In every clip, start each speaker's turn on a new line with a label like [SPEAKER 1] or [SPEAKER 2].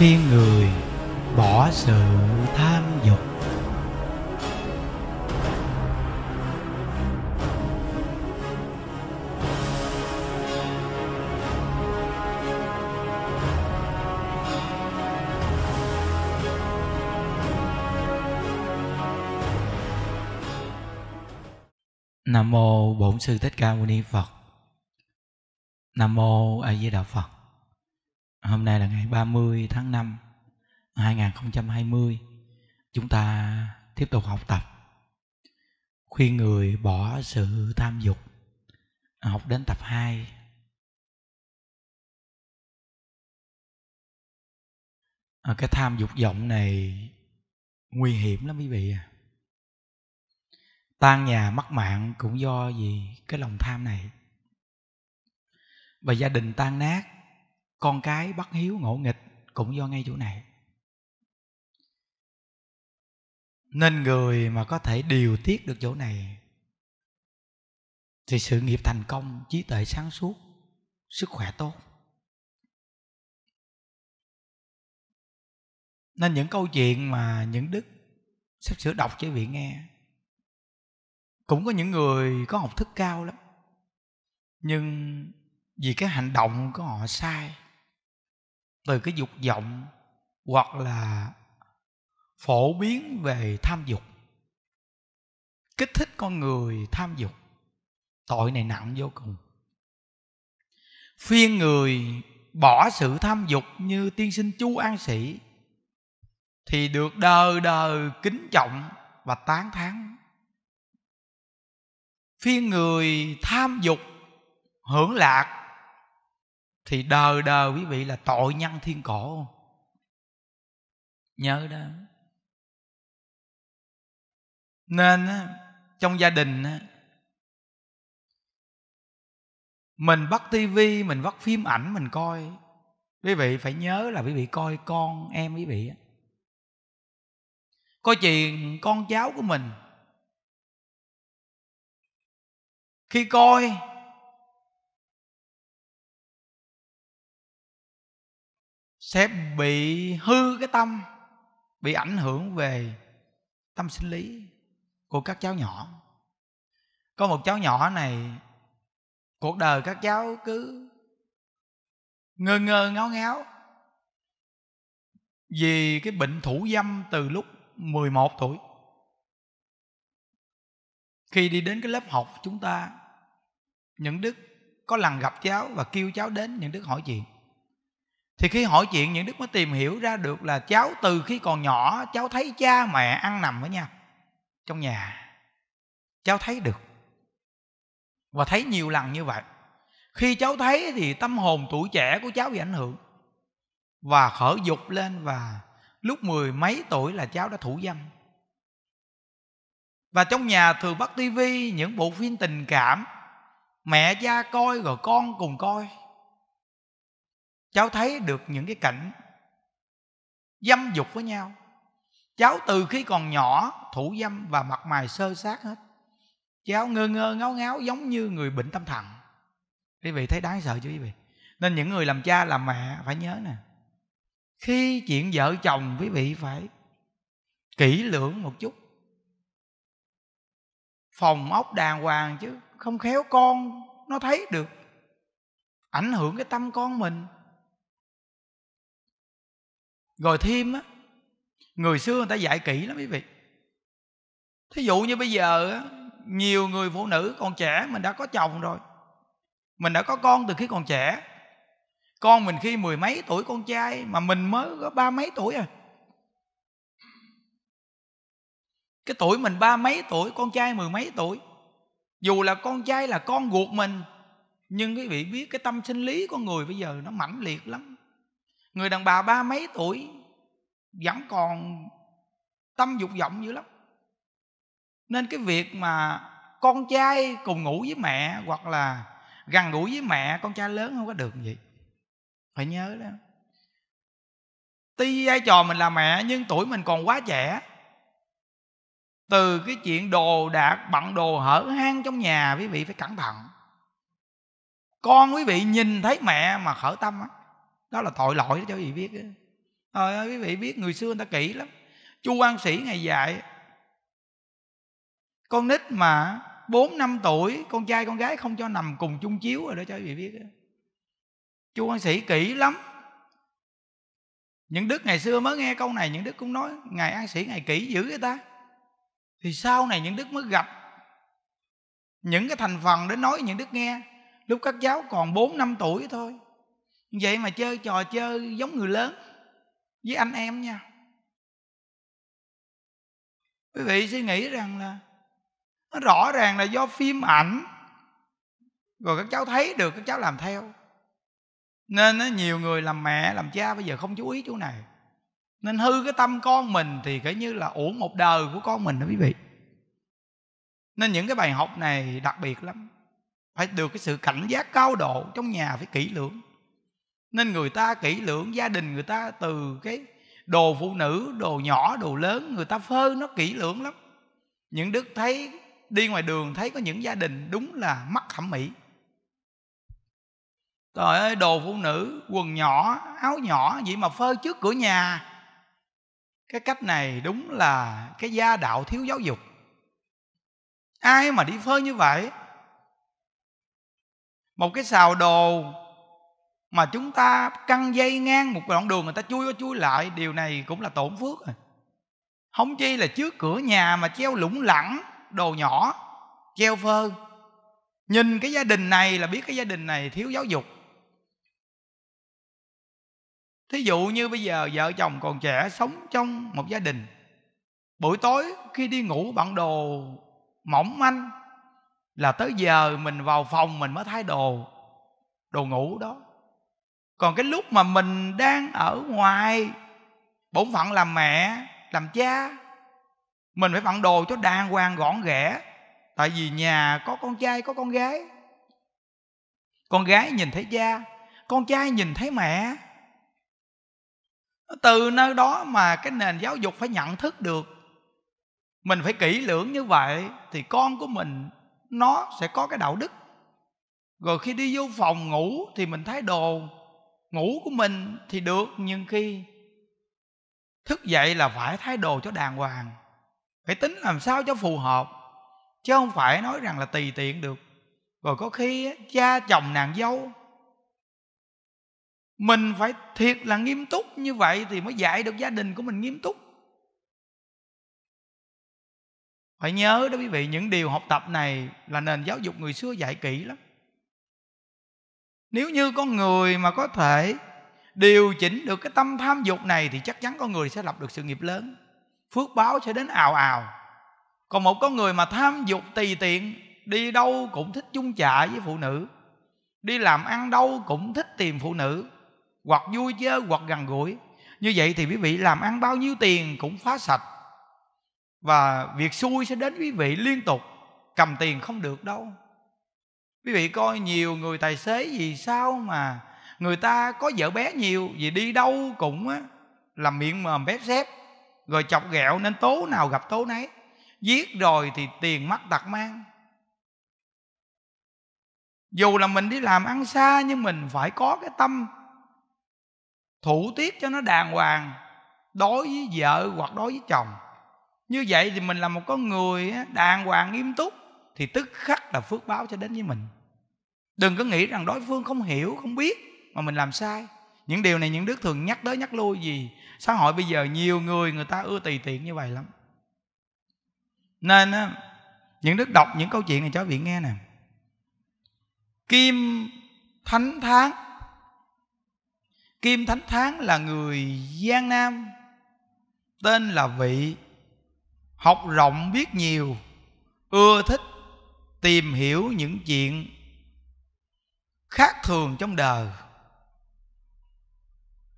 [SPEAKER 1] khuyên người bỏ sự tham dục Nam mô Bổn sư Thích Ca Mâu Ni Phật. Nam mô A Di Đà Phật. Hôm nay là ngày 30 tháng 5 2020 Chúng ta tiếp tục học tập Khuyên người bỏ sự tham dục Học đến tập 2 à, Cái tham dục vọng này nguy hiểm lắm quý vị à Tan nhà mất mạng cũng do gì cái lòng tham này Và gia đình tan nát con cái bắt hiếu ngỗ nghịch cũng do ngay chỗ này nên người mà có thể điều tiết được chỗ này thì sự nghiệp thành công trí tuệ sáng suốt sức khỏe tốt nên những câu chuyện mà những đức sắp sửa đọc cho vị nghe cũng có những người có học thức cao lắm nhưng vì cái hành động của họ sai từ cái dục vọng hoặc là phổ biến về tham dục kích thích con người tham dục tội này nặng vô cùng phiên người bỏ sự tham dục như tiên sinh chú an sĩ thì được đời đời kính trọng và tán thán phiên người tham dục hưởng lạc thì đời đời quý vị là tội nhân thiên cổ nhớ đó nên trong gia đình mình bắt tivi mình bắt phim ảnh mình coi quý vị phải nhớ là quý vị coi con em quý vị coi chuyện con cháu của mình khi coi sẽ bị hư cái tâm bị ảnh hưởng về tâm sinh lý của các cháu nhỏ có một cháu nhỏ này cuộc đời các cháu cứ ngơ ngơ ngáo ngáo vì cái bệnh thủ dâm từ lúc 11 tuổi khi đi đến cái lớp học chúng ta những đức có lần gặp cháu và kêu cháu đến những đức hỏi chuyện thì khi hỏi chuyện những đức mới tìm hiểu ra được là cháu từ khi còn nhỏ cháu thấy cha mẹ ăn nằm với nhau trong nhà cháu thấy được và thấy nhiều lần như vậy khi cháu thấy thì tâm hồn tuổi trẻ của cháu bị ảnh hưởng và khởi dục lên và lúc mười mấy tuổi là cháu đã thủ dâm và trong nhà thường bắt tivi những bộ phim tình cảm mẹ cha coi rồi con cùng coi cháu thấy được những cái cảnh dâm dục với nhau cháu từ khi còn nhỏ thủ dâm và mặt mày sơ sát hết cháu ngơ ngơ ngáo ngáo giống như người bệnh tâm thần quý vị thấy đáng sợ chứ, quý vị nên những người làm cha làm mẹ phải nhớ nè khi chuyện vợ chồng quý vị phải kỹ lưỡng một chút phòng ốc đàng hoàng chứ không khéo con nó thấy được ảnh hưởng cái tâm con mình rồi thêm á người xưa người ta dạy kỹ lắm quý vị thí dụ như bây giờ á nhiều người phụ nữ còn trẻ mình đã có chồng rồi mình đã có con từ khi còn trẻ con mình khi mười mấy tuổi con trai mà mình mới có ba mấy tuổi à cái tuổi mình ba mấy tuổi con trai mười mấy tuổi dù là con trai là con ruột mình nhưng quý vị biết cái tâm sinh lý của người bây giờ nó mãnh liệt lắm người đàn bà ba mấy tuổi vẫn còn tâm dục vọng dữ lắm nên cái việc mà con trai cùng ngủ với mẹ hoặc là gần ngủ với mẹ con trai lớn không có được gì phải nhớ đó tuy vai trò mình là mẹ nhưng tuổi mình còn quá trẻ từ cái chuyện đồ đạc bận đồ hở hang trong nhà quý vị phải cẩn thận con quý vị nhìn thấy mẹ mà khởi tâm á đó là tội lỗi cho quý vị biết Thôi, quý vị biết người xưa người ta kỹ lắm chu quan sĩ ngày dạy con nít mà 4 năm tuổi con trai con gái không cho nằm cùng chung chiếu rồi đó cho quý vị biết chu quan sĩ kỹ lắm những đức ngày xưa mới nghe câu này những đức cũng nói ngài an sĩ ngài kỹ dữ vậy ta thì sau này những đức mới gặp những cái thành phần đến nói những đức nghe lúc các cháu còn 4 năm tuổi thôi vậy mà chơi trò chơi giống người lớn với anh em nha quý vị suy nghĩ rằng là nó rõ ràng là do phim ảnh rồi các cháu thấy được các cháu làm theo nên nó nhiều người làm mẹ làm cha bây giờ không chú ý chỗ này nên hư cái tâm con mình thì kể như là uổng một đời của con mình đó quý vị nên những cái bài học này đặc biệt lắm phải được cái sự cảnh giác cao độ trong nhà phải kỹ lưỡng nên người ta kỹ lưỡng gia đình người ta từ cái đồ phụ nữ đồ nhỏ đồ lớn người ta phơi nó kỹ lưỡng lắm những đức thấy đi ngoài đường thấy có những gia đình đúng là mắc thẩm mỹ trời ơi đồ phụ nữ quần nhỏ áo nhỏ vậy mà phơi trước cửa nhà cái cách này đúng là cái gia đạo thiếu giáo dục ai mà đi phơi như vậy một cái xào đồ mà chúng ta căng dây ngang một đoạn đường người ta chui qua chui lại điều này cũng là tổn phước rồi không chi là trước cửa nhà mà treo lủng lẳng đồ nhỏ treo phơ nhìn cái gia đình này là biết cái gia đình này thiếu giáo dục thí dụ như bây giờ vợ chồng còn trẻ sống trong một gia đình buổi tối khi đi ngủ bạn đồ mỏng manh là tới giờ mình vào phòng mình mới thay đồ đồ ngủ đó còn cái lúc mà mình đang ở ngoài bổn phận làm mẹ làm cha mình phải phận đồ cho đàng hoàng gọn ghẽ tại vì nhà có con trai có con gái con gái nhìn thấy cha con trai nhìn thấy mẹ từ nơi đó mà cái nền giáo dục phải nhận thức được mình phải kỹ lưỡng như vậy thì con của mình nó sẽ có cái đạo đức rồi khi đi vô phòng ngủ thì mình thấy đồ ngủ của mình thì được nhưng khi thức dậy là phải thái đồ cho đàng hoàng phải tính làm sao cho phù hợp chứ không phải nói rằng là tùy tiện được rồi có khi cha chồng nàng dâu mình phải thiệt là nghiêm túc như vậy thì mới dạy được gia đình của mình nghiêm túc phải nhớ đó quý vị những điều học tập này là nền giáo dục người xưa dạy kỹ lắm nếu như con người mà có thể điều chỉnh được cái tâm tham dục này thì chắc chắn con người sẽ lập được sự nghiệp lớn phước báo sẽ đến ào ào còn một con người mà tham dục tùy tiện đi đâu cũng thích chung chạ với phụ nữ đi làm ăn đâu cũng thích tìm phụ nữ hoặc vui chơi hoặc gần gũi như vậy thì quý vị làm ăn bao nhiêu tiền cũng phá sạch và việc xui sẽ đến quý vị liên tục cầm tiền không được đâu quý vị coi nhiều người tài xế vì sao mà người ta có vợ bé nhiều vì đi đâu cũng á làm miệng mờm bếp xếp rồi chọc ghẹo nên tố nào gặp tố nấy giết rồi thì tiền mắc tặc mang dù là mình đi làm ăn xa nhưng mình phải có cái tâm thủ tiết cho nó đàng hoàng đối với vợ hoặc đối với chồng như vậy thì mình là một con người đàng hoàng nghiêm túc thì tức khắc là phước báo sẽ đến với mình đừng có nghĩ rằng đối phương không hiểu không biết mà mình làm sai những điều này những đức thường nhắc tới nhắc lui gì xã hội bây giờ nhiều người người ta ưa tùy tiện như vậy lắm nên những đức đọc những câu chuyện này cho vị nghe nè kim thánh tháng kim thánh tháng là người giang nam tên là vị học rộng biết nhiều ưa thích tìm hiểu những chuyện khác thường trong đời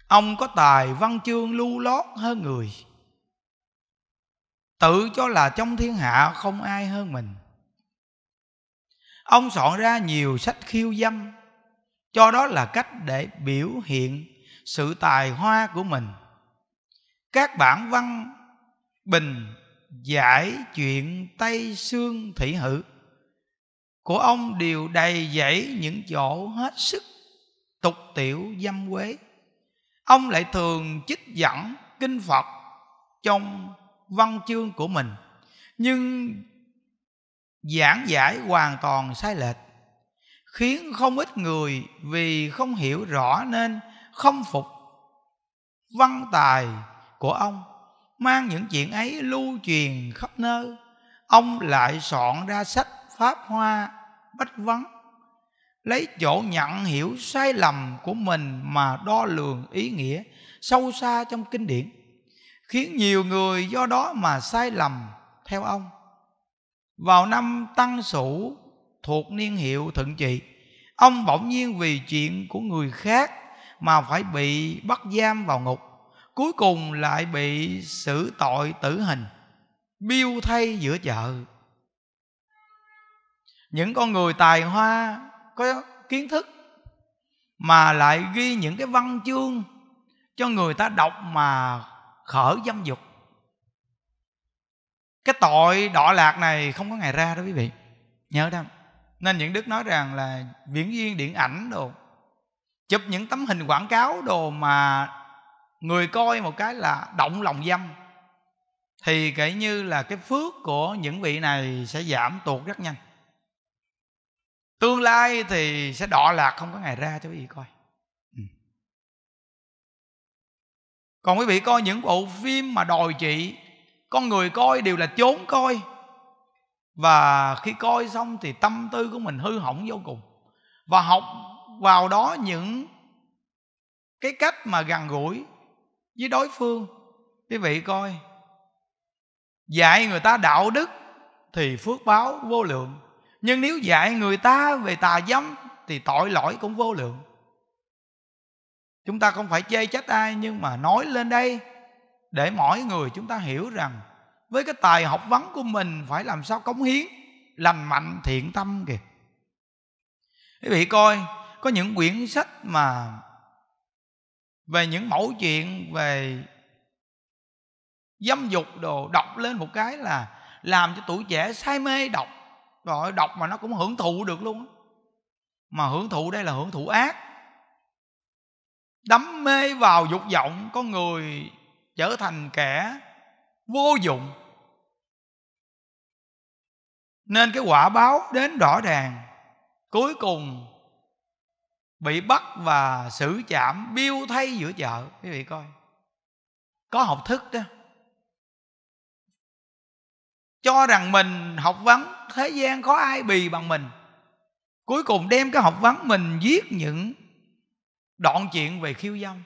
[SPEAKER 1] ông có tài văn chương lưu lót hơn người tự cho là trong thiên hạ không ai hơn mình ông soạn ra nhiều sách khiêu dâm cho đó là cách để biểu hiện sự tài hoa của mình các bản văn bình giải chuyện tây sương thủy hữu của ông đều đầy dẫy những chỗ hết sức tục tiểu dâm quế ông lại thường chích dẫn kinh phật trong văn chương của mình nhưng giảng giải hoàn toàn sai lệch khiến không ít người vì không hiểu rõ nên không phục văn tài của ông mang những chuyện ấy lưu truyền khắp nơi ông lại soạn ra sách pháp hoa bất vấn lấy chỗ nhận hiểu sai lầm của mình mà đo lường ý nghĩa sâu xa trong kinh điển khiến nhiều người do đó mà sai lầm theo ông vào năm tăng sửu thuộc niên hiệu thuận trị ông bỗng nhiên vì chuyện của người khác mà phải bị bắt giam vào ngục cuối cùng lại bị xử tội tử hình biêu thay giữa chợ những con người tài hoa có kiến thức mà lại ghi những cái văn chương cho người ta đọc mà khởi dâm dục cái tội đọa lạc này không có ngày ra đó quý vị nhớ đó nên những đức nói rằng là viễn duyên điện ảnh đồ chụp những tấm hình quảng cáo đồ mà người coi một cái là động lòng dâm thì kể như là cái phước của những vị này sẽ giảm tuột rất nhanh tương lai thì sẽ đọa lạc không có ngày ra cho quý vị coi ừ. còn quý vị coi những bộ phim mà đòi chị con người coi đều là trốn coi và khi coi xong thì tâm tư của mình hư hỏng vô cùng và học vào đó những cái cách mà gần gũi với đối phương quý vị coi dạy người ta đạo đức thì phước báo vô lượng nhưng nếu dạy người ta về tà dâm thì tội lỗi cũng vô lượng chúng ta không phải chê trách ai nhưng mà nói lên đây để mỗi người chúng ta hiểu rằng với cái tài học vấn của mình phải làm sao cống hiến lành mạnh thiện tâm kìa quý vị coi có những quyển sách mà về những mẫu chuyện về dâm dục đồ đọc lên một cái là làm cho tuổi trẻ say mê đọc rồi đọc mà nó cũng hưởng thụ được luôn mà hưởng thụ đây là hưởng thụ ác đắm mê vào dục vọng có người trở thành kẻ vô dụng nên cái quả báo đến rõ ràng cuối cùng bị bắt và xử chạm biêu thay giữa chợ quý vị coi có học thức đó cho rằng mình học vấn thế gian có ai bì bằng mình cuối cùng đem cái học vấn mình viết những đoạn chuyện về khiêu dâm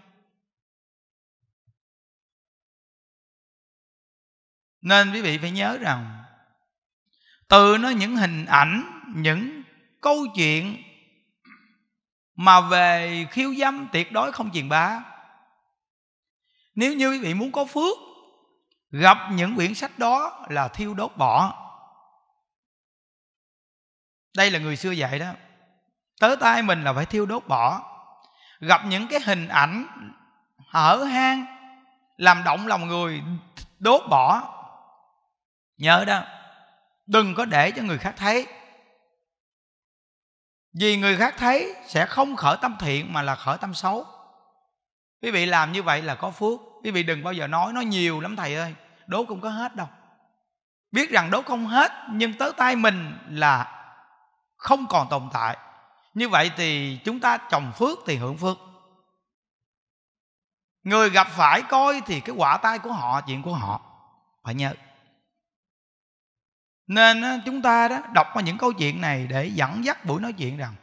[SPEAKER 1] nên quý vị phải nhớ rằng từ nó những hình ảnh những câu chuyện mà về khiêu dâm tuyệt đối không truyền bá nếu như quý vị muốn có phước gặp những quyển sách đó là thiêu đốt bỏ đây là người xưa dạy đó tới tay mình là phải thiêu đốt bỏ gặp những cái hình ảnh hở hang làm động lòng người đốt bỏ nhớ đó đừng có để cho người khác thấy vì người khác thấy sẽ không khởi tâm thiện mà là khởi tâm xấu quý vị làm như vậy là có phước quý vị đừng bao giờ nói nó nhiều lắm thầy ơi đố không có hết đâu biết rằng đố không hết nhưng tới tay mình là không còn tồn tại như vậy thì chúng ta trồng phước thì hưởng phước người gặp phải coi thì cái quả tay của họ chuyện của họ phải nhớ nên chúng ta đó đọc qua những câu chuyện này để dẫn dắt buổi nói chuyện rằng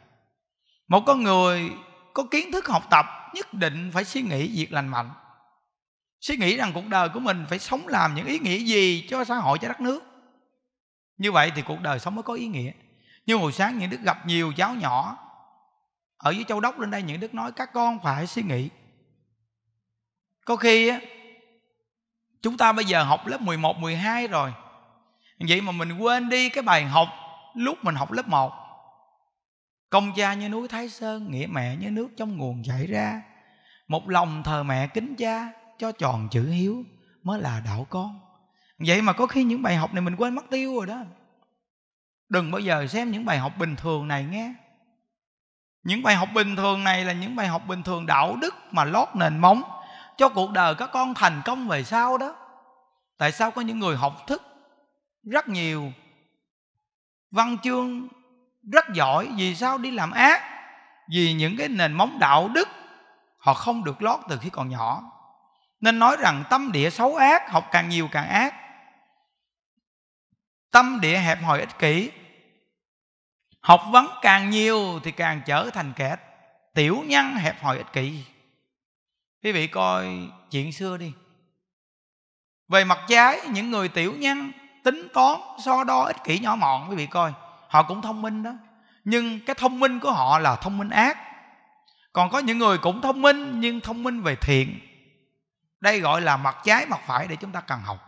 [SPEAKER 1] một con người có kiến thức học tập nhất định phải suy nghĩ việc lành mạnh suy nghĩ rằng cuộc đời của mình phải sống làm những ý nghĩa gì cho xã hội cho đất nước như vậy thì cuộc đời sống mới có ý nghĩa như hồi sáng những đức gặp nhiều cháu nhỏ ở dưới châu đốc lên đây những đức nói các con phải suy nghĩ có khi á chúng ta bây giờ học lớp 11, 12 rồi vậy mà mình quên đi cái bài học lúc mình học lớp 1 công cha như núi thái sơn nghĩa mẹ như nước trong nguồn chảy ra một lòng thờ mẹ kính cha cho tròn chữ hiếu mới là đạo con vậy mà có khi những bài học này mình quên mất tiêu rồi đó đừng bao giờ xem những bài học bình thường này nghe những bài học bình thường này là những bài học bình thường đạo đức mà lót nền móng cho cuộc đời các con thành công về sau đó tại sao có những người học thức rất nhiều văn chương rất giỏi vì sao đi làm ác vì những cái nền móng đạo đức họ không được lót từ khi còn nhỏ nên nói rằng tâm địa xấu ác Học càng nhiều càng ác Tâm địa hẹp hòi ích kỷ Học vấn càng nhiều Thì càng trở thành kẻ Tiểu nhân hẹp hòi ích kỷ Quý vị coi chuyện xưa đi Về mặt trái Những người tiểu nhân Tính toán, so đo, ích kỷ nhỏ mọn Quý vị coi Họ cũng thông minh đó Nhưng cái thông minh của họ là thông minh ác Còn có những người cũng thông minh Nhưng thông minh về thiện đây gọi là mặt trái mặt phải để chúng ta cần học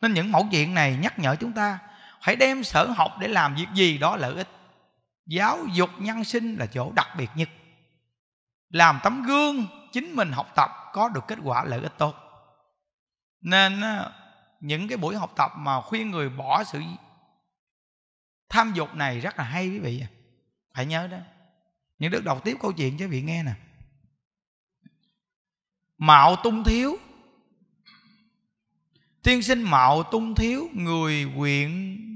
[SPEAKER 1] nên những mẫu chuyện này nhắc nhở chúng ta phải đem sở học để làm việc gì đó lợi ích giáo dục nhân sinh là chỗ đặc biệt nhất làm tấm gương chính mình học tập có được kết quả lợi ích tốt nên những cái buổi học tập mà khuyên người bỏ sự tham dục này rất là hay quý vị phải nhớ đó những đức đọc tiếp câu chuyện cho vị nghe nè mạo tung thiếu Tiên sinh mạo tung thiếu Người quyện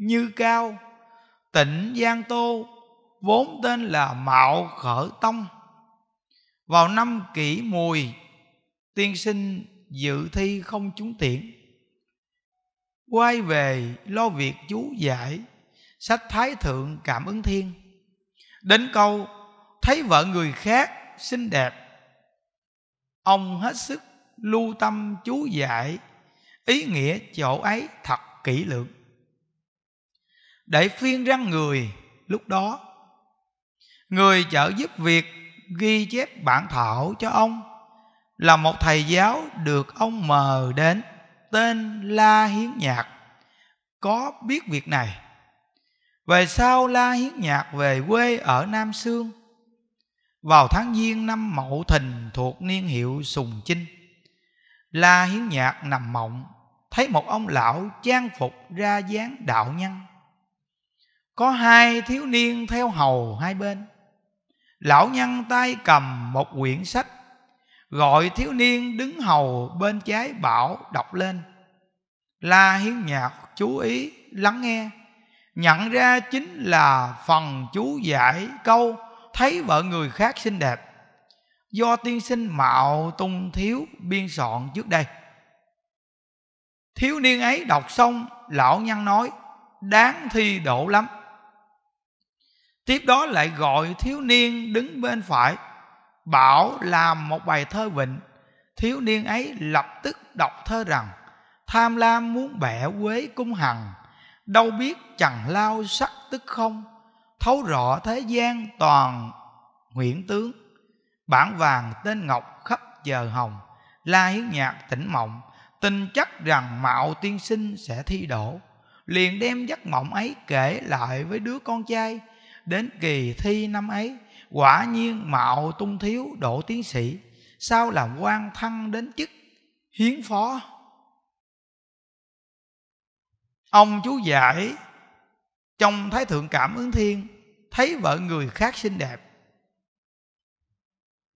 [SPEAKER 1] như cao Tỉnh Giang Tô Vốn tên là Mạo Khở Tông Vào năm kỷ mùi Tiên sinh dự thi không trúng tuyển Quay về lo việc chú giải Sách Thái Thượng Cảm ứng Thiên Đến câu Thấy vợ người khác xinh đẹp Ông hết sức lưu tâm chú giải ý nghĩa chỗ ấy thật kỹ lưỡng để phiên răng người lúc đó người trợ giúp việc ghi chép bản thảo cho ông là một thầy giáo được ông mờ đến tên la hiến nhạc có biết việc này về sau la hiến nhạc về quê ở nam sương vào tháng giêng năm mậu thìn thuộc niên hiệu sùng chinh la hiến nhạc nằm mộng thấy một ông lão trang phục ra dáng đạo nhân có hai thiếu niên theo hầu hai bên lão nhân tay cầm một quyển sách gọi thiếu niên đứng hầu bên trái bảo đọc lên la hiến nhạc chú ý lắng nghe nhận ra chính là phần chú giải câu thấy vợ người khác xinh đẹp do tiên sinh mạo tung thiếu biên soạn trước đây thiếu niên ấy đọc xong lão nhân nói đáng thi độ lắm tiếp đó lại gọi thiếu niên đứng bên phải bảo làm một bài thơ vịnh thiếu niên ấy lập tức đọc thơ rằng tham lam muốn bẻ quế cung hằng đâu biết chẳng lao sắc tức không thấu rõ thế gian toàn nguyễn tướng bản vàng tên ngọc khắp giờ hồng la hiến nhạc tỉnh mộng tin chắc rằng mạo tiên sinh sẽ thi đỗ liền đem giấc mộng ấy kể lại với đứa con trai đến kỳ thi năm ấy quả nhiên mạo tung thiếu đỗ tiến sĩ sau làm quan thăng đến chức hiến phó ông chú giải trong thái thượng cảm ứng thiên thấy vợ người khác xinh đẹp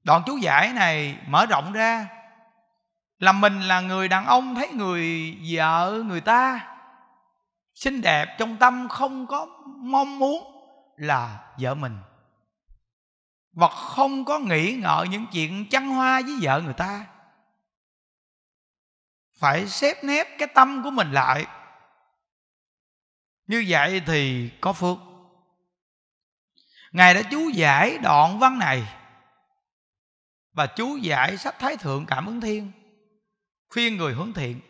[SPEAKER 1] đoạn chú giải này mở rộng ra là mình là người đàn ông thấy người vợ người ta xinh đẹp trong tâm không có mong muốn là vợ mình và không có nghĩ ngợi những chuyện chăn hoa với vợ người ta phải xếp nép cái tâm của mình lại như vậy thì có phước ngài đã chú giải đoạn văn này và chú giải sách thái thượng cảm ứng thiên khuyên người hướng thiện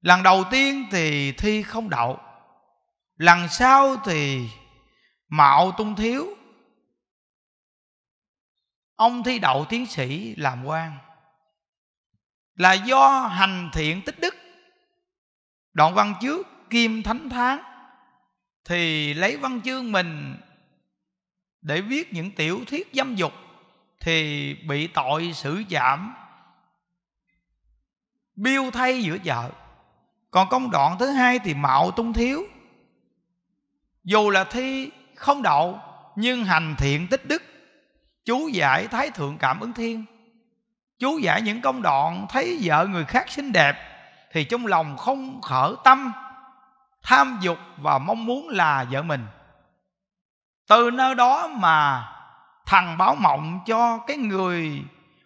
[SPEAKER 1] lần đầu tiên thì thi không đậu lần sau thì mạo tung thiếu ông thi đậu tiến sĩ làm quan là do hành thiện tích đức đoạn văn trước kim thánh tháng thì lấy văn chương mình để viết những tiểu thuyết dâm dục thì bị tội xử giảm biêu thay giữa vợ, còn công đoạn thứ hai thì mạo tung thiếu dù là thi không đậu nhưng hành thiện tích đức chú giải thái thượng cảm ứng thiên chú giải những công đoạn thấy vợ người khác xinh đẹp thì trong lòng không khởi tâm tham dục và mong muốn là vợ mình từ nơi đó mà thằng báo mộng cho cái người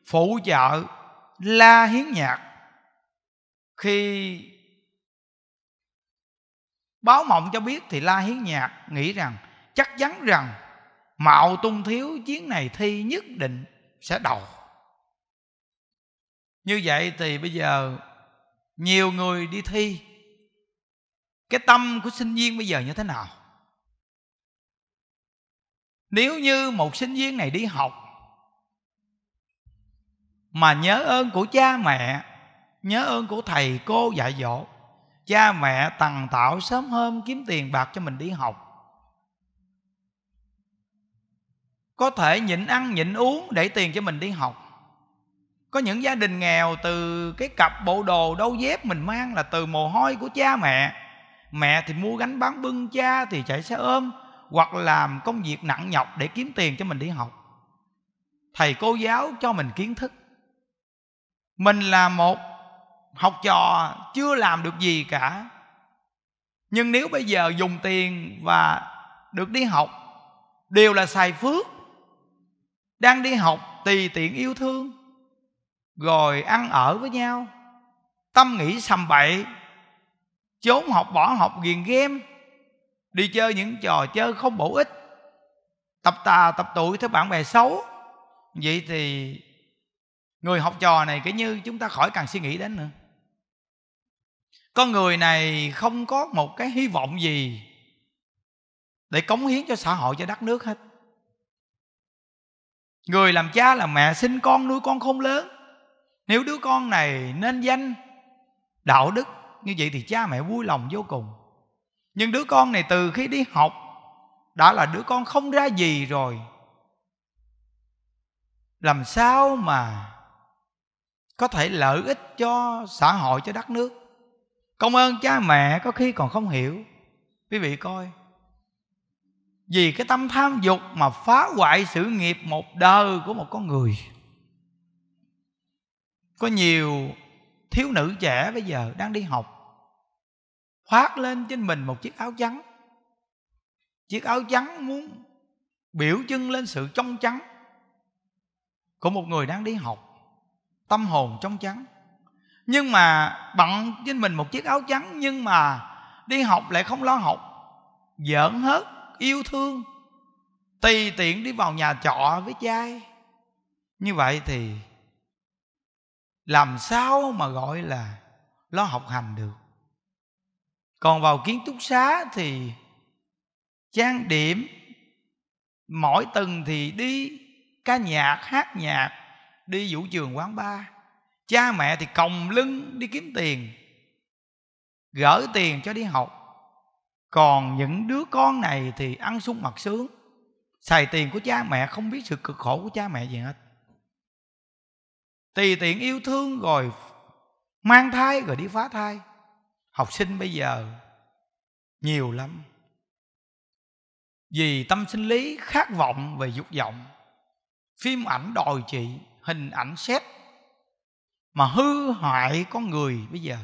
[SPEAKER 1] phụ vợ la hiến nhạc khi báo mộng cho biết thì la hiến nhạc nghĩ rằng chắc chắn rằng mạo tung thiếu chiến này thi nhất định sẽ đầu như vậy thì bây giờ nhiều người đi thi cái tâm của sinh viên bây giờ như thế nào nếu như một sinh viên này đi học mà nhớ ơn của cha mẹ nhớ ơn của thầy cô dạy dỗ cha mẹ tần tạo sớm hôm kiếm tiền bạc cho mình đi học có thể nhịn ăn nhịn uống để tiền cho mình đi học có những gia đình nghèo từ cái cặp bộ đồ đâu dép mình mang là từ mồ hôi của cha mẹ mẹ thì mua gánh bán bưng cha thì chạy xe ôm hoặc làm công việc nặng nhọc để kiếm tiền cho mình đi học thầy cô giáo cho mình kiến thức mình là một học trò chưa làm được gì cả nhưng nếu bây giờ dùng tiền và được đi học đều là xài phước đang đi học tùy tiện yêu thương rồi ăn ở với nhau tâm nghĩ sầm bậy trốn học bỏ học ghiền game đi chơi những trò chơi không bổ ích tập tà tập tụi theo bạn bè xấu vậy thì người học trò này cứ như chúng ta khỏi cần suy nghĩ đến nữa con người này không có một cái hy vọng gì để cống hiến cho xã hội cho đất nước hết người làm cha làm mẹ sinh con nuôi con không lớn nếu đứa con này nên danh đạo đức như vậy thì cha mẹ vui lòng vô cùng nhưng đứa con này từ khi đi học đã là đứa con không ra gì rồi làm sao mà có thể lợi ích cho xã hội cho đất nước công ơn cha mẹ có khi còn không hiểu quý vị coi vì cái tâm tham dục mà phá hoại sự nghiệp một đời của một con người có nhiều thiếu nữ trẻ bây giờ đang đi học khoác lên trên mình một chiếc áo trắng chiếc áo trắng muốn biểu trưng lên sự trong trắng của một người đang đi học tâm hồn trong trắng nhưng mà bận trên mình một chiếc áo trắng nhưng mà đi học lại không lo học giỡn hết yêu thương tùy tiện đi vào nhà trọ với trai như vậy thì làm sao mà gọi là lo học hành được còn vào kiến trúc xá thì trang điểm mỗi tuần thì đi ca nhạc hát nhạc đi vũ trường quán bar cha mẹ thì còng lưng đi kiếm tiền gỡ tiền cho đi học còn những đứa con này thì ăn sung mặc sướng xài tiền của cha mẹ không biết sự cực khổ của cha mẹ gì hết tùy tiện yêu thương rồi mang thai rồi đi phá thai học sinh bây giờ nhiều lắm vì tâm sinh lý khát vọng về dục vọng phim ảnh đòi chị hình ảnh xét mà hư hoại con người bây giờ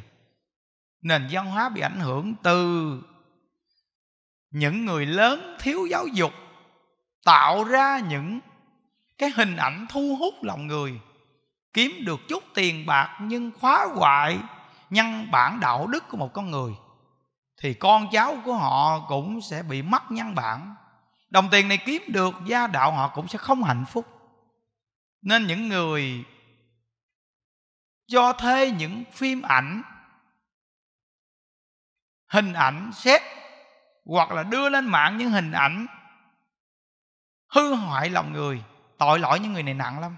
[SPEAKER 1] nền văn hóa bị ảnh hưởng từ những người lớn thiếu giáo dục tạo ra những cái hình ảnh thu hút lòng người kiếm được chút tiền bạc nhưng khóa hoại nhân bản đạo đức của một con người thì con cháu của họ cũng sẽ bị mất nhân bản đồng tiền này kiếm được gia đạo họ cũng sẽ không hạnh phúc nên những người cho thuê những phim ảnh hình ảnh xét hoặc là đưa lên mạng những hình ảnh hư hoại lòng người tội lỗi những người này nặng lắm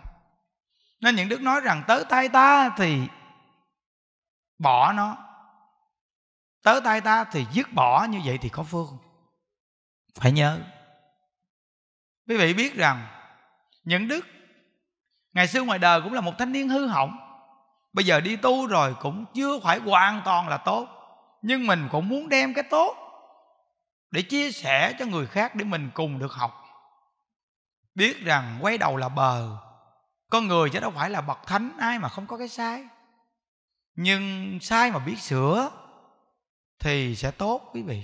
[SPEAKER 1] nên những đức nói rằng tới tay ta thì bỏ nó tới tay ta thì dứt bỏ như vậy thì có phương. phải nhớ quý vị biết rằng những đức ngày xưa ngoài đời cũng là một thanh niên hư hỏng bây giờ đi tu rồi cũng chưa phải hoàn toàn là tốt nhưng mình cũng muốn đem cái tốt để chia sẻ cho người khác để mình cùng được học biết rằng quay đầu là bờ con người chứ đâu phải là bậc thánh ai mà không có cái sai nhưng sai mà biết sửa thì sẽ tốt quý vị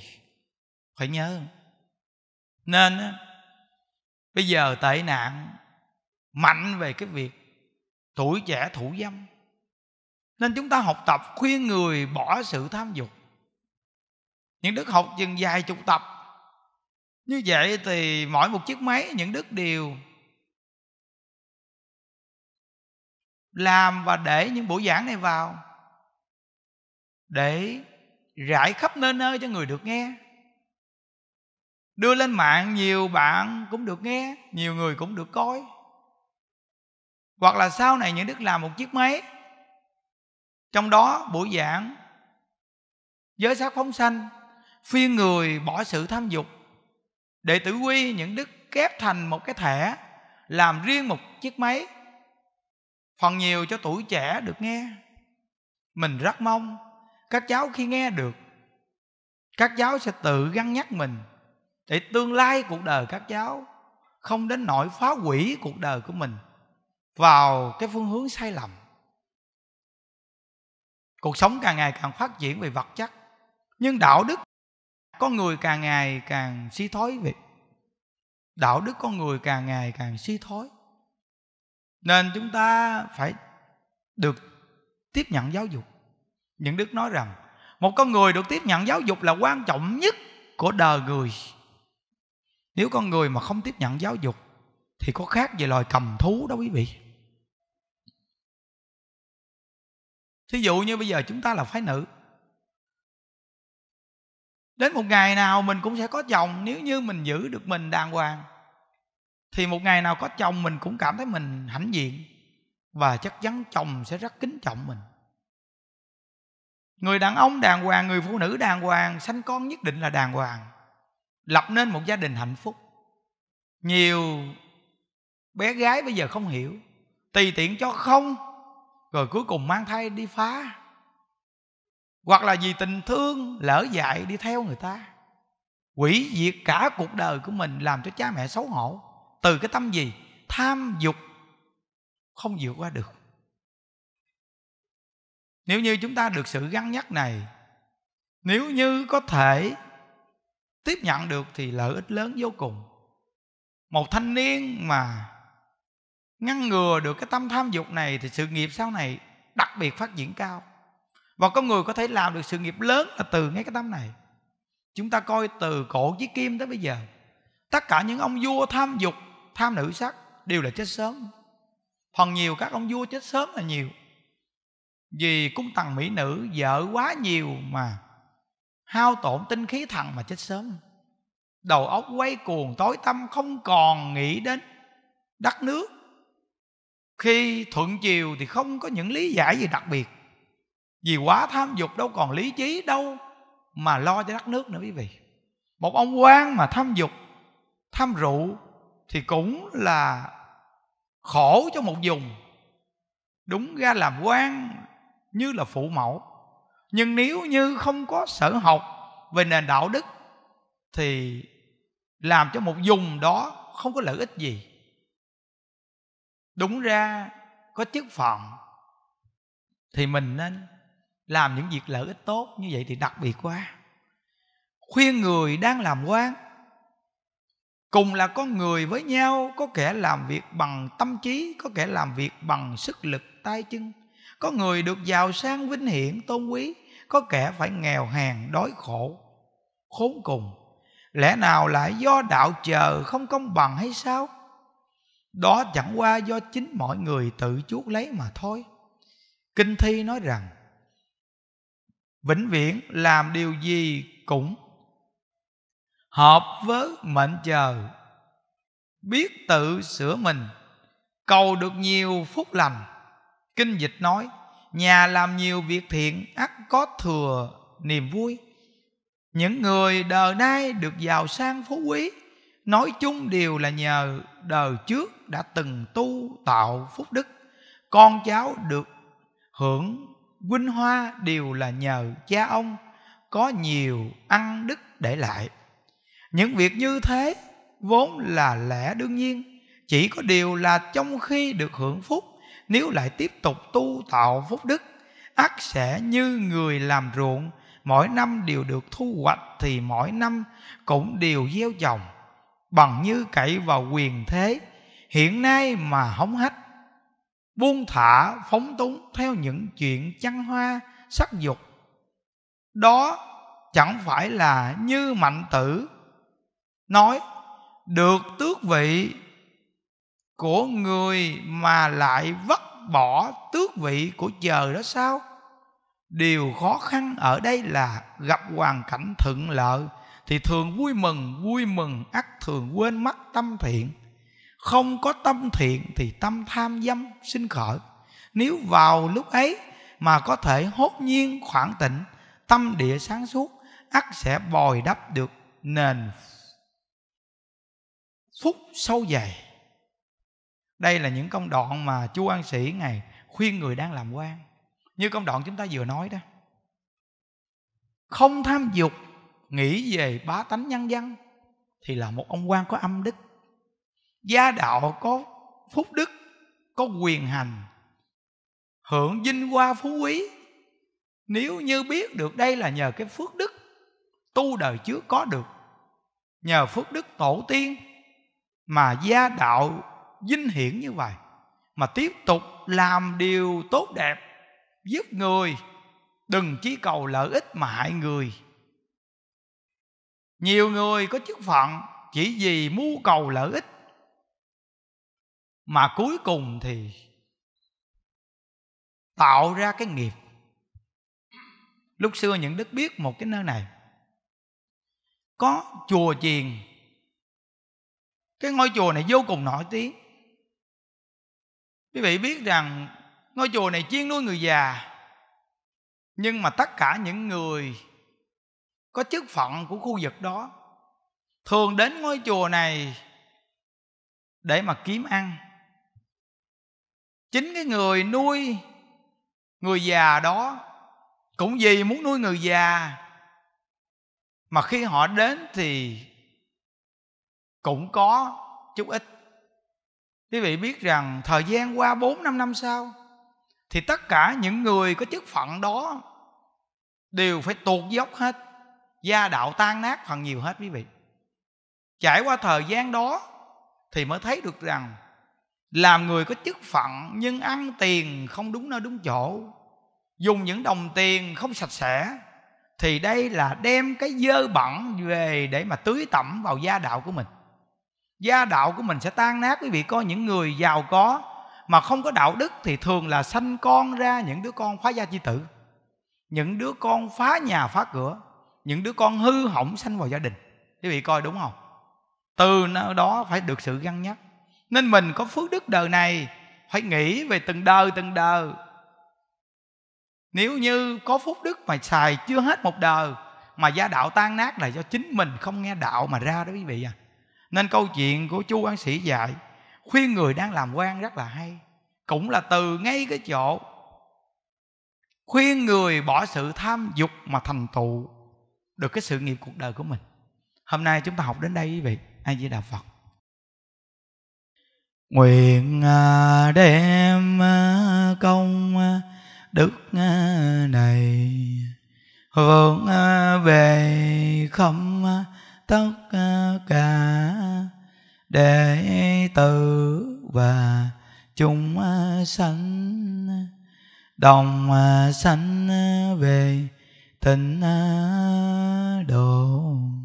[SPEAKER 1] phải nhớ nên bây giờ tệ nạn mạnh về cái việc tuổi trẻ thủ dâm nên chúng ta học tập khuyên người bỏ sự tham dục những đức học chừng dài chục tập như vậy thì mỗi một chiếc máy những đức đều làm và để những buổi giảng này vào để rải khắp nơi nơi cho người được nghe đưa lên mạng nhiều bạn cũng được nghe nhiều người cũng được coi hoặc là sau này những đức làm một chiếc máy trong đó buổi giảng giới sát phóng sanh phiên người bỏ sự tham dục đệ tử quy những đức kép thành một cái thẻ làm riêng một chiếc máy phần nhiều cho tuổi trẻ được nghe mình rất mong các cháu khi nghe được các cháu sẽ tự gắn nhắc mình để tương lai cuộc đời các cháu không đến nỗi phá hủy cuộc đời của mình vào cái phương hướng sai lầm cuộc sống càng ngày càng phát triển về vật chất nhưng đạo đức con người càng ngày càng suy thoái về đạo đức con người càng ngày càng suy thoái nên chúng ta phải được tiếp nhận giáo dục những đức nói rằng một con người được tiếp nhận giáo dục là quan trọng nhất của đời người nếu con người mà không tiếp nhận giáo dục thì có khác về loài cầm thú đó quý vị thí dụ như bây giờ chúng ta là phái nữ đến một ngày nào mình cũng sẽ có chồng nếu như mình giữ được mình đàng hoàng thì một ngày nào có chồng mình cũng cảm thấy mình hãnh diện và chắc chắn chồng sẽ rất kính trọng mình người đàn ông đàng hoàng người phụ nữ đàng hoàng sanh con nhất định là đàng hoàng lập nên một gia đình hạnh phúc nhiều bé gái bây giờ không hiểu tùy tiện cho không rồi cuối cùng mang thai đi phá hoặc là vì tình thương lỡ dạy đi theo người ta quỷ diệt cả cuộc đời của mình làm cho cha mẹ xấu hổ từ cái tâm gì tham dục không vượt qua được nếu như chúng ta được sự gắn nhắc này nếu như có thể tiếp nhận được thì lợi ích lớn vô cùng một thanh niên mà ngăn ngừa được cái tâm tham dục này thì sự nghiệp sau này đặc biệt phát triển cao và có người có thể làm được sự nghiệp lớn là từ ngay cái tâm này chúng ta coi từ cổ chí kim tới bây giờ tất cả những ông vua tham dục tham nữ sắc đều là chết sớm phần nhiều các ông vua chết sớm là nhiều vì cung tần mỹ nữ vợ quá nhiều mà hao tổn tinh khí thần mà chết sớm đầu óc quay cuồng tối tâm không còn nghĩ đến đất nước khi thuận chiều thì không có những lý giải gì đặc biệt vì quá tham dục đâu còn lý trí đâu mà lo cho đất nước nữa quý vị một ông quan mà tham dục tham rượu thì cũng là khổ cho một vùng đúng ra làm quan như là phụ mẫu nhưng nếu như không có sở học về nền đạo đức thì làm cho một vùng đó không có lợi ích gì đúng ra có chức phận thì mình nên làm những việc lợi ích tốt như vậy thì đặc biệt quá khuyên người đang làm quan cùng là con người với nhau có kẻ làm việc bằng tâm trí có kẻ làm việc bằng sức lực tay chân có người được giàu sang vinh hiển tôn quý có kẻ phải nghèo hèn đói khổ khốn cùng lẽ nào lại do đạo chờ không công bằng hay sao đó chẳng qua do chính mọi người tự chuốc lấy mà thôi kinh thi nói rằng vĩnh viễn làm điều gì cũng hợp với mệnh chờ biết tự sửa mình cầu được nhiều phúc lành kinh dịch nói nhà làm nhiều việc thiện ắt có thừa niềm vui những người đời nay được giàu sang phú quý nói chung đều là nhờ đời trước đã từng tu tạo phúc đức con cháu được hưởng vinh hoa đều là nhờ cha ông có nhiều ăn đức để lại những việc như thế vốn là lẽ đương nhiên chỉ có điều là trong khi được hưởng phúc nếu lại tiếp tục tu tạo phúc đức ắt sẽ như người làm ruộng mỗi năm đều được thu hoạch thì mỗi năm cũng đều gieo trồng bằng như cậy vào quyền thế hiện nay mà hống hách buông thả phóng túng theo những chuyện chăn hoa sắc dục đó chẳng phải là như mạnh tử nói được tước vị của người mà lại vất bỏ tước vị của chờ đó sao điều khó khăn ở đây là gặp hoàn cảnh thuận lợi thì thường vui mừng vui mừng ắt thường quên mất tâm thiện không có tâm thiện thì tâm tham dâm sinh khởi nếu vào lúc ấy mà có thể hốt nhiên khoảng tịnh tâm địa sáng suốt ắt sẽ bồi đắp được nền phúc sâu dày đây là những công đoạn mà chú an sĩ ngày khuyên người đang làm quan như công đoạn chúng ta vừa nói đó không tham dục nghĩ về bá tánh nhân dân thì là một ông quan có âm đức gia đạo có phúc đức có quyền hành hưởng vinh hoa phú quý nếu như biết được đây là nhờ cái phước đức tu đời trước có được nhờ phước đức tổ tiên mà gia đạo vinh hiển như vậy mà tiếp tục làm điều tốt đẹp giúp người đừng chỉ cầu lợi ích mà hại người nhiều người có chức phận chỉ vì mưu cầu lợi ích mà cuối cùng thì tạo ra cái nghiệp lúc xưa những đức biết một cái nơi này có chùa chiền cái ngôi chùa này vô cùng nổi tiếng quý vị biết rằng ngôi chùa này chuyên nuôi người già nhưng mà tất cả những người có chức phận của khu vực đó thường đến ngôi chùa này để mà kiếm ăn chính cái người nuôi người già đó cũng vì muốn nuôi người già mà khi họ đến thì cũng có chút ít quý vị biết rằng thời gian qua bốn năm năm sau thì tất cả những người có chức phận đó đều phải tuột dốc hết gia đạo tan nát phần nhiều hết quý vị trải qua thời gian đó thì mới thấy được rằng làm người có chức phận nhưng ăn tiền không đúng nơi đúng chỗ dùng những đồng tiền không sạch sẽ thì đây là đem cái dơ bẩn về để mà tưới tẩm vào gia đạo của mình gia đạo của mình sẽ tan nát quý vị có những người giàu có mà không có đạo đức thì thường là sanh con ra những đứa con phá gia chi tử những đứa con phá nhà phá cửa những đứa con hư hỏng sanh vào gia đình quý vị coi đúng không từ đó phải được sự găng nhắc nên mình có phước đức đời này phải nghĩ về từng đời từng đời nếu như có phúc đức mà xài chưa hết một đời mà gia đạo tan nát là do chính mình không nghe đạo mà ra đó quý vị à nên câu chuyện của chu quan sĩ dạy khuyên người đang làm quan rất là hay cũng là từ ngay cái chỗ khuyên người bỏ sự tham dục mà thành tựu được cái sự nghiệp cuộc đời của mình hôm nay chúng ta học đến đây quý vị ai với đạo phật nguyện à, đem à, công à, đức này hướng về không tất cả để tử và chúng sanh đồng sanh về á độ